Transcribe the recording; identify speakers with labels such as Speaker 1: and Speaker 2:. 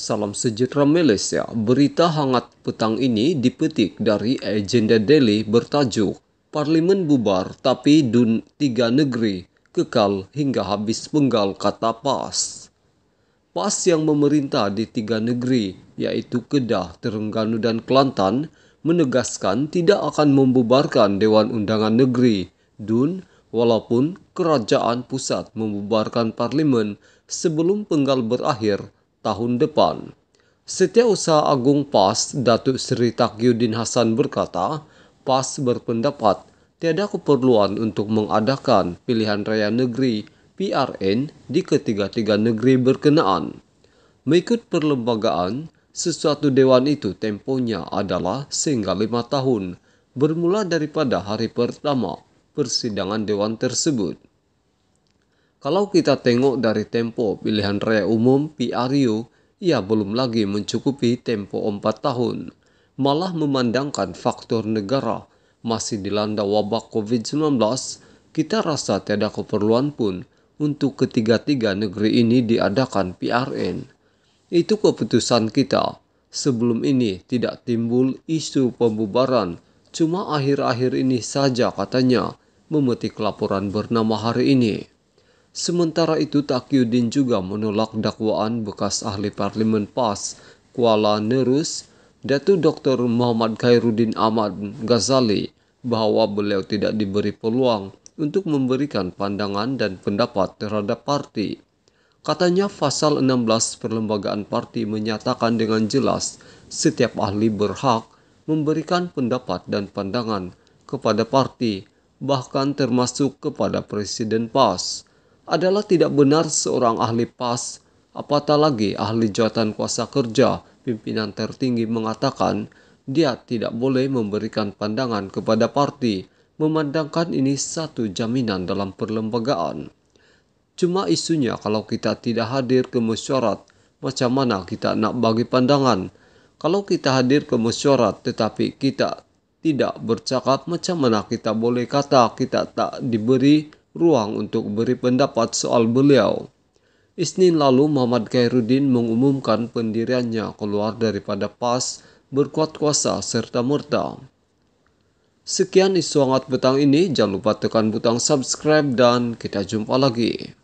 Speaker 1: Salam sejahtera Malaysia. Berita hangat petang ini dipetik dari agenda Daily bertajuk Parlimen bubar tapi dun tiga negeri kekal hingga habis penggal kata PAS. PAS yang memerintah di tiga negeri yaitu Kedah, Terengganu dan Kelantan menegaskan tidak akan membubarkan Dewan Undangan Negeri DUN walaupun kerajaan pusat membubarkan parlimen sebelum penggal berakhir tahun depan. Setiausaha Agung PAS Datuk Seri Takyudin Hasan berkata, PAS berpendapat tiada keperluan untuk mengadakan pilihan raya negeri PRN di ketiga-tiga negeri berkenaan. Mengikut perlembagaan, sesuatu dewan itu temponya adalah sehingga lima tahun, bermula daripada hari pertama persidangan dewan tersebut. Kalau kita tengok dari tempo pilihan raya umum PRU, ia belum lagi mencukupi tempo 4 tahun. Malah memandangkan faktor negara masih dilanda wabak COVID-19, kita rasa tiada keperluan pun untuk ketiga-tiga negeri ini diadakan PRN. Itu keputusan kita. Sebelum ini tidak timbul isu pembubaran, cuma akhir-akhir ini saja katanya memetik laporan bernama hari ini. Sementara itu Takyudin juga menolak dakwaan bekas ahli parlimen PAS Kuala Nerus Datu Dr. Muhammad Khairuddin Ahmad Ghazali bahwa beliau tidak diberi peluang untuk memberikan pandangan dan pendapat terhadap parti. Katanya pasal 16 perlembagaan parti menyatakan dengan jelas setiap ahli berhak memberikan pendapat dan pandangan kepada parti bahkan termasuk kepada Presiden PAS adalah tidak benar seorang ahli PAS, apatah lagi ahli jawatan kuasa kerja, pimpinan tertinggi mengatakan dia tidak boleh memberikan pandangan kepada parti, memandangkan ini satu jaminan dalam perlembagaan. Cuma isunya kalau kita tidak hadir ke mesyuarat, macam mana kita nak bagi pandangan? Kalau kita hadir ke mesyuarat tetapi kita tidak bercakap, macam mana kita boleh kata kita tak diberi ruang untuk beri pendapat soal beliau. Isnin lalu Muhammad Khairuddin mengumumkan pendiriannya keluar daripada PAS berkuat kuasa serta murtad. Sekian isu hangat petang ini, jangan lupa tekan butang subscribe dan kita jumpa lagi.